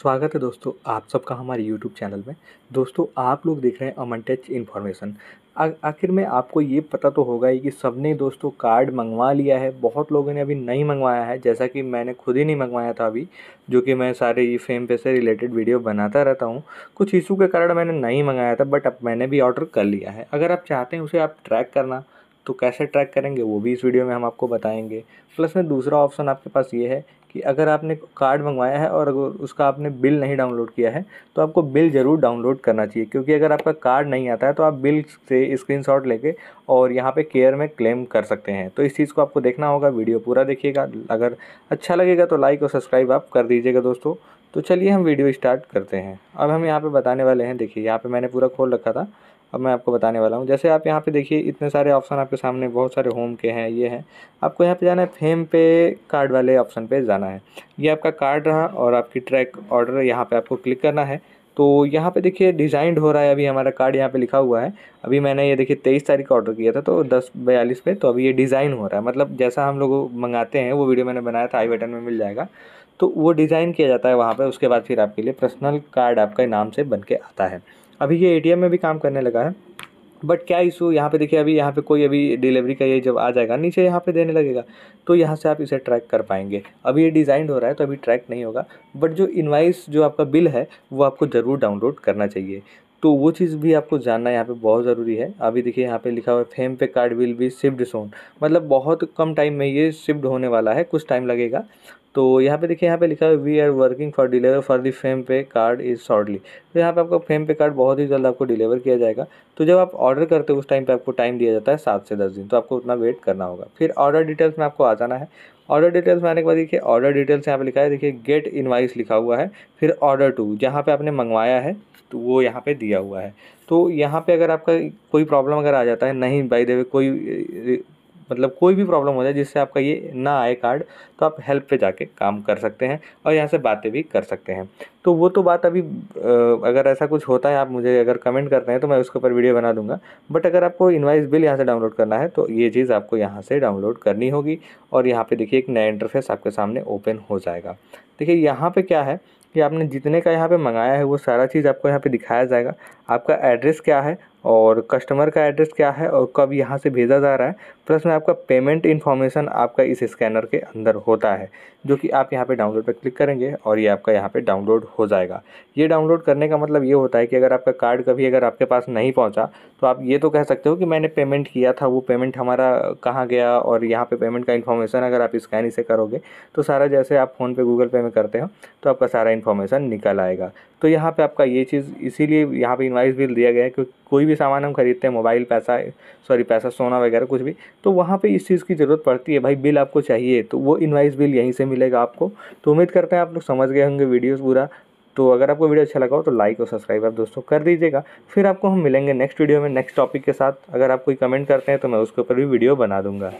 स्वागत है दोस्तों आप सबका हमारे यूट्यूब चैनल में दोस्तों आप लोग देख रहे हैं अमन टच इन्फॉर्मेशन आखिर में आपको ये पता तो होगा ही कि सबने दोस्तों कार्ड मंगवा लिया है बहुत लोगों ने अभी नहीं मंगवाया है जैसा कि मैंने खुद ही नहीं मंगवाया था अभी जो कि मैं सारे ये फेम पे से रिलेटेड वीडियो बनाता रहता हूँ कुछ इशू के कारण मैंने नहीं मंगाया था बट अब मैंने भी ऑर्डर कर लिया है अगर आप चाहते हैं उसे आप ट्रैक करना तो कैसे ट्रैक करेंगे वो भी इस वीडियो में हम आपको बताएंगे प्लस में दूसरा ऑप्शन आपके पास ये है कि अगर आपने कार्ड मंगवाया है और अगर उसका आपने बिल नहीं डाउनलोड किया है तो आपको बिल ज़रूर डाउनलोड करना चाहिए क्योंकि अगर आपका कार्ड नहीं आता है तो आप बिल से स्क्रीनशॉट लेके और यहाँ पे केयर में क्लेम कर सकते हैं तो इस चीज़ को आपको देखना होगा वीडियो पूरा देखिएगा अगर अच्छा लगेगा तो लाइक और सब्सक्राइब आप कर दीजिएगा दोस्तों तो चलिए हम वीडियो स्टार्ट करते हैं अब हम यहाँ पर बताने वाले हैं देखिए यहाँ पर मैंने पूरा खोल रखा था अब मैं आपको बताने वाला हूँ जैसे आप यहाँ पे देखिए इतने सारे ऑप्शन आपके सामने बहुत सारे होम के हैं ये हैं आपको यहाँ पे जाना है फेम पे कार्ड वाले ऑप्शन पे जाना है ये आपका कार्ड रहा और आपकी ट्रैक ऑर्डर यहाँ पे आपको क्लिक करना है तो यहाँ पे देखिए डिज़ाइंड हो रहा है अभी हमारा कार्ड यहाँ पे लिखा हुआ है अभी मैंने ये देखिए तेईस तारीख का ऑर्डर किया था तो दस बयालीस पे तो अभी ये डिज़ाइन हो रहा है मतलब जैसा हम लोग मंगाते हैं वो वीडियो मैंने बनाया था आई बटन में मिल जाएगा तो वो डिज़ाइन किया जाता है वहाँ पर उसके बाद फिर आपके लिए पर्सनल कार्ड आपका नाम से बन के आता है अभी ये ए में भी काम करने लगा है बट क्या इशू यहाँ पे देखिए अभी यहाँ पे कोई अभी डिलीवरी का ये जब आ जाएगा नीचे यहाँ पे देने लगेगा तो यहाँ से आप इसे ट्रैक कर पाएंगे अभी ये डिज़ाइन हो रहा है तो अभी ट्रैक नहीं होगा बट जो इन्वाइस जो आपका बिल है वो आपको ज़रूर डाउनलोड करना चाहिए तो वो चीज़ भी आपको जानना यहाँ पे बहुत ज़रूरी है अभी देखिए यहाँ पे लिखा हुआ है Fam pay card will be shift soon मतलब बहुत कम टाइम में ये शिफ्ट होने वाला है कुछ टाइम लगेगा तो यहाँ पे देखिए यहाँ पे लिखा है we are working for deliver for the Fam pay card is shortly तो यहाँ पे आपका फेम पे कार्ड बहुत ही जल्द आपको डिलीवर किया जाएगा तो जब आप ऑर्डर करते हो उस टाइम पे आपको टाइम दिया जाता है सात से दस दिन तो आपको उतना वेट करना होगा फिर ऑर्डर डिटेल्स में आपको आ जाना है ऑर्डर डिटेल्स में आने के बाद देखिए ऑर्डर डिटेल्स यहाँ पे लिखा है देखिए गेट इनवाइस लिखा हुआ है फिर ऑर्डर टू जहाँ पे आपने मंगवाया है तो वो यहाँ पे दिया हुआ है तो यहाँ पे अगर आपका कोई प्रॉब्लम अगर आ जाता है नहीं बाई देवे कोई मतलब कोई भी प्रॉब्लम हो जाए जिससे आपका ये ना आए कार्ड तो आप हेल्प पे जाके काम कर सकते हैं और यहाँ से बातें भी कर सकते हैं तो वो तो बात अभी अगर ऐसा कुछ होता है आप मुझे अगर कमेंट करते हैं तो मैं उसके ऊपर वीडियो बना दूंगा बट अगर आपको इन्वाइस बिल यहाँ से डाउनलोड करना है तो ये चीज़ आपको यहाँ से डाउनलोड करनी होगी और यहाँ पर देखिए एक नया इंटरफेस आपके सामने ओपन हो जाएगा देखिए यहाँ पर क्या है कि आपने जितने का यहाँ पे मंगाया है वो सारा चीज़ आपको यहाँ पे दिखाया जाएगा आपका एड्रेस क्या है और कस्टमर का एड्रेस क्या है और कब यहाँ से भेजा जा रहा है प्लस में आपका पेमेंट इन्फॉर्मेशन आपका इस स्कैनर के अंदर होता है जो कि आप यहाँ पे डाउनलोड पर क्लिक करेंगे और ये आपका यहाँ पे डाउनलोड हो जाएगा ये डाउनलोड करने का मतलब ये होता है कि अगर आपका कार्ड कभी अगर आपके पास नहीं पहुँचा तो आप ये तो कह सकते हो कि मैंने पेमेंट किया था वो पेमेंट हमारा कहाँ गया और यहाँ पर पेमेंट का इन्फॉर्मेशन अगर आप स्कैन इसे करोगे तो सारा जैसे आप फ़ोनपे गूगल पे में करते हो तो आपका सारा इन्फॉर्मेशन निकल आएगा तो यहाँ पर आपका ये चीज़ इसीलिए यहाँ पर इन्वाइस बिल दिया गया है क्योंकि कोई भी सामान हम खरीदते हैं मोबाइल पैसा सॉरी पैसा सोना वगैरह कुछ भी तो वहाँ पे इस चीज़ की ज़रूरत पड़ती है भाई बिल आपको चाहिए तो वो इन्वाइस बिल यहीं से मिलेगा आपको तो उम्मीद करते हैं आप लोग समझ गए होंगे वीडियोज़ पूरा तो अगर आपको वीडियो अच्छा लगा हो तो लाइक और सब्सक्राइब आप दोस्तों कर दीजिएगा फिर आपको हम मिलेंगे नेक्स्ट वीडियो में नेक्स्ट टॉपिक के साथ अगर आप कोई कमेंट करते हैं तो मैं उसके ऊपर भी वीडियो बना दूँगा